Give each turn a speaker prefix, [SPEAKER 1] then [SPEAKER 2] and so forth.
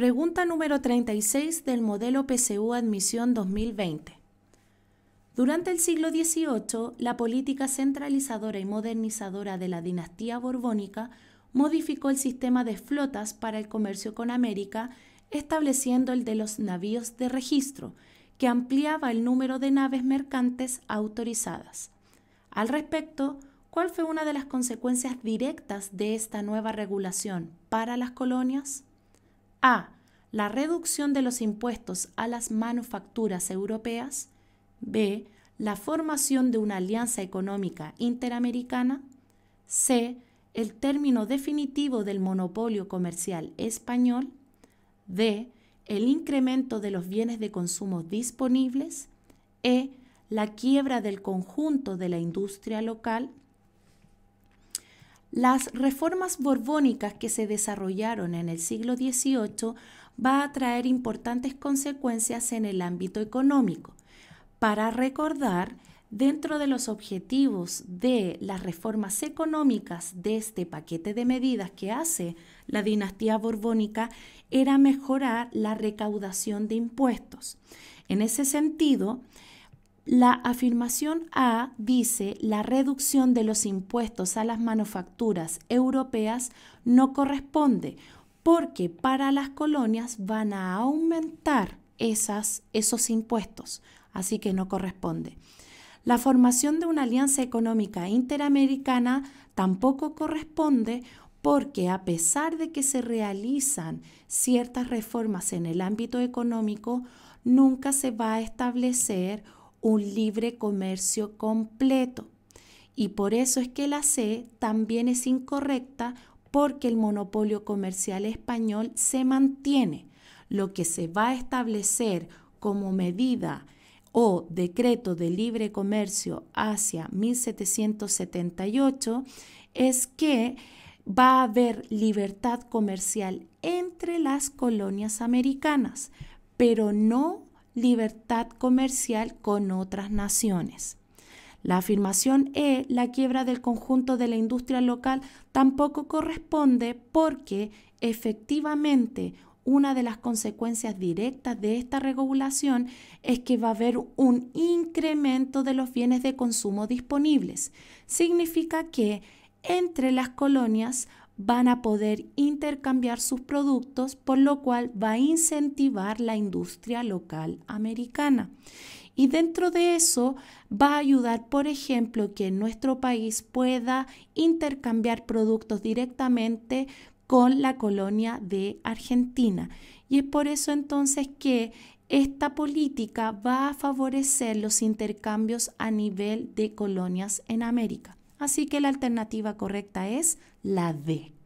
[SPEAKER 1] Pregunta número 36 del modelo pcu Admisión 2020. Durante el siglo XVIII, la política centralizadora y modernizadora de la dinastía borbónica modificó el sistema de flotas para el comercio con América, estableciendo el de los navíos de registro, que ampliaba el número de naves mercantes autorizadas. Al respecto, ¿cuál fue una de las consecuencias directas de esta nueva regulación para las colonias? A. La reducción de los impuestos a las manufacturas europeas. B. La formación de una alianza económica interamericana. C. El término definitivo del monopolio comercial español. D. El incremento de los bienes de consumo disponibles. E. La quiebra del conjunto de la industria local. Las reformas borbónicas que se desarrollaron en el siglo XVIII va a traer importantes consecuencias en el ámbito económico. Para recordar, dentro de los objetivos de las reformas económicas de este paquete de medidas que hace la dinastía borbónica era mejorar la recaudación de impuestos. En ese sentido, la afirmación A dice la reducción de los impuestos a las manufacturas europeas no corresponde porque para las colonias van a aumentar esas, esos impuestos, así que no corresponde. La formación de una alianza económica interamericana tampoco corresponde porque a pesar de que se realizan ciertas reformas en el ámbito económico, nunca se va a establecer un libre comercio completo. Y por eso es que la C también es incorrecta porque el monopolio comercial español se mantiene. Lo que se va a establecer como medida o decreto de libre comercio hacia 1778 es que va a haber libertad comercial entre las colonias americanas, pero no libertad comercial con otras naciones. La afirmación E, la quiebra del conjunto de la industria local, tampoco corresponde porque efectivamente una de las consecuencias directas de esta regulación es que va a haber un incremento de los bienes de consumo disponibles. Significa que entre las colonias van a poder intercambiar sus productos, por lo cual va a incentivar la industria local americana. Y dentro de eso va a ayudar, por ejemplo, que nuestro país pueda intercambiar productos directamente con la colonia de Argentina. Y es por eso entonces que esta política va a favorecer los intercambios a nivel de colonias en América. Así que la alternativa correcta es la D.